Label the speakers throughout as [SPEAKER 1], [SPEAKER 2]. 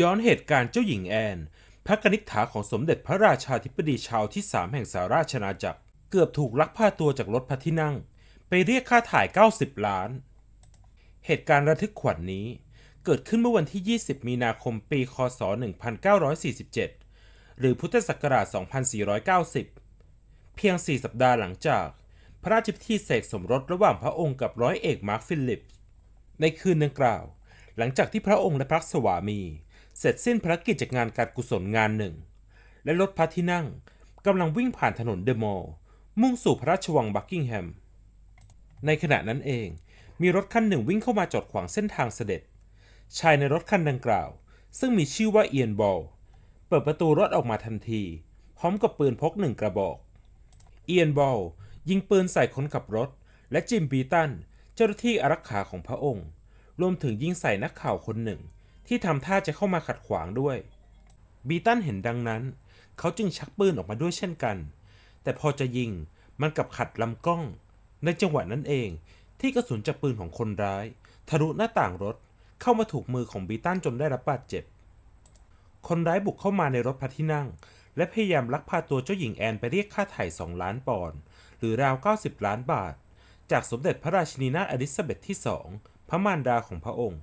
[SPEAKER 1] ย้อนเหตุการณ์เจ้าหญิงแอน พระกนิษฐาของสมเด็จพระราชาธิบดีชาวที่สามแห่งสาราชนาจักร เกือบถูกลักพาตัวจากรถพระที่นั่ง ไปเรียกค่าถ่าย 90 ล้าน เหตุการณ์ระทึกขวัญนนี้เกิดขึ้นเมื่อวันที่ 20 มีนาคมปี คศ 1947 หรือพุทธศักราช 2490 เพียง 4 สัปดาห์หลังจาก พระราชพิธีเสกสมรสระหว่างพระองค์กับร้อยเอกมาร์คฟิลลิปส์ ในคืนดังกล่าว หลังจากที่พระองค์และพระสวามีเสร็จสิ้นภารกิจจากงานการกุศลงานหนึ่ง และรถพระที่นั่งกำลังวิ่งผ่านถนนเดอะมอลล์มุ่งสู่พระราชวังบักกิงแฮม ในขณะนั้นเอง มีรถคันหนึ่งวิ่งเข้ามาจอดขวางเส้นทางเสด็จ ชายในรถคันดังกล่าว ซึ่งมีชื่อว่าเอียนบอลเปิดประตูรถออกมาทันที พร้อมกับปืนพกหนึ่งกระบอก เอียนบอลยิงปืนใส่คนขับรถ และจิมบีตันเจ้าหน้าที่อารักขาของพระองค์ รวมถึงยิงใส่นักข่าวคนหนึ่งที่ทำท่าจะเข้ามาขัดขวางด้วย บีตันเห็นดังนั้น เขาจึงชักปืนออกมาด้วยเช่นกัน แต่พอจะยิง มันกับขัดลำกล้อง ในจังหวะนั้นเอง ที่กระสุนจากปืนของคนร้ายทะลุหน้าต่างรถ เข้ามาถูกมือของบีตันจนได้รับบาดเจ็บ คนร้ายบุกเข้ามาในรถพระที่นั่ง และพยายามลักพาตัวเจ้าหญิงแอนไปเรียกค่าไถ่สองล้านปอนด์ หรือราว 90 ล้านบาท จากสมเด็จพระราชินีนาถอลิซาเบธที่สองพระมารดาของพระองค์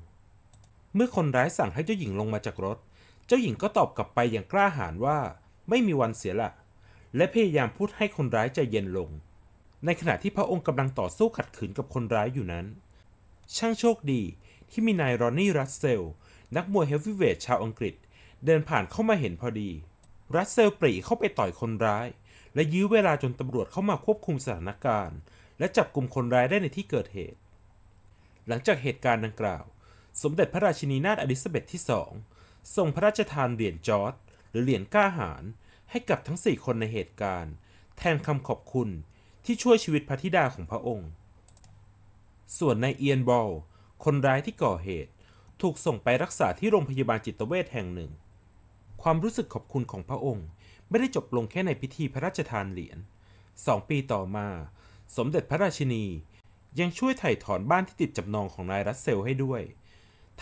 [SPEAKER 1] เมื่อคนร้ายสั่งให้เจ้าหญิงลงมาจากรถ เจ้าหญิงก็ตอบกลับไปอย่างกล้าหาญว่าไม่มีวันเสียละ และพยายามพูดให้คนร้ายใจเย็นลง ในขณะที่พระองค์กำลังต่อสู้ขัดขืนกับคนร้ายอยู่นั้น ช่างโชคดีที่มีนายรอนนี่ รัสเซล นักมวยเฮฟวีเวทชาวอังกฤษ เดินผ่านเข้ามาเห็นพอดี รัสเซลปรีเข้าไปต่อยคนร้าย และยื้อเวลาจนตำรวจเข้ามาควบคุมสถานการณ์ และจับกลุ่มคนร้ายได้ในที่เกิดเหตุ หลังจากเหตุการณ์ดังกล่าวสมเด็จพระราชินีนาถอลิซาเบธที่สองทรงพระราชทานเหรียญจอร์ดหรือเหรียญก้าหารให้กับทั้งสี่คนในเหตุการณ์แทนคำขอบคุณที่ช่วยชีวิตพระธิดาของพระองค์ ส่วนนายเอียนบอลคนร้ายที่ก่อเหตุ ถูกส่งไปรักษาที่โรงพยาบาลจิตเวชแห่งหนึ่ง ความรู้สึกขอบคุณของพระองค์ไม่ได้จบลงแค่ในพิธีพระราชทานเหรียญสองปีต่อมา สมเด็จพระราชินี ยังช่วยไถ่ถอนบ้านที่ติดจำนองของนายรัสเซลให้ด้วย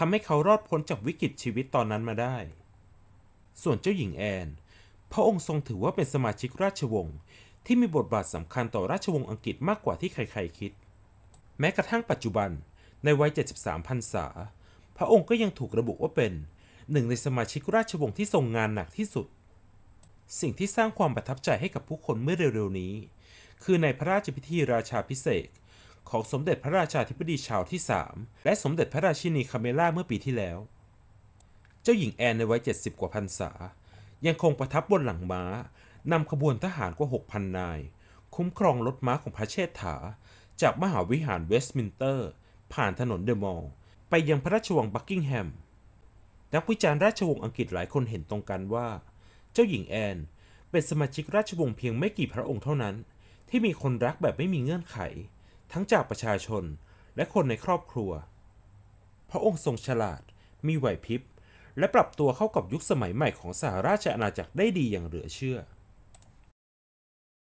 [SPEAKER 1] ทำให้เขารอดพ้นจากวิกฤตชีวิตตอนนั้นมาได้ ส่วนเจ้าหญิงแอน พระองค์ทรงถือว่าเป็นสมาชิกราชวงศ์ที่มีบทบาทสำคัญต่อราชวงศ์อังกฤษมากกว่าที่ใครๆคิด แม้กระทั่งปัจจุบันในวัย 73 พรรษา พระองค์ก็ยังถูกระบุว่าเป็นหนึ่งในสมาชิกราชวงศ์ที่ทรงงานหนักที่สุด สิ่งที่สร้างความประทับใจให้กับผู้คนเมื่อเร็วๆ นี้ คือในพระราชพิธีราชาพิเศษของสมเด็จพระราชาธิบดีชาวที่ 3 และสมเด็จพระราชินีคาเมล่าเมื่อปีที่แล้ว เจ้าหญิงแอนในวัย70 กว่าพรรษา ยังคงประทับบนหลังม้านำขบวนทหารกว่า 6,000 นาย คุ้มครองรถม้าของพระเชษฐา จากมหาวิหารเวสต์มินเตอร์ ผ่านถนนเดอะมอลล์ไปยังพระราชวังบักกิงแฮม นักวิจารณ์ราชวงศ์อังกฤษหลายคนเห็นตรงกันว่า เจ้าหญิงแอน เป็นสมาชิกราชวงศ์เพียงไม่กี่พระองค์เท่านั้น ที่มีคนรักแบบไม่มีเงื่อนไขทั้งจากประชาชนและคนในครอบครัว พระองค์ทรงฉลาด มีไหวพริบ และปรับตัวเข้ากับยุคสมัยใหม่ของสหราชอาณาจักรได้ดีอย่างเหลือเชื่อ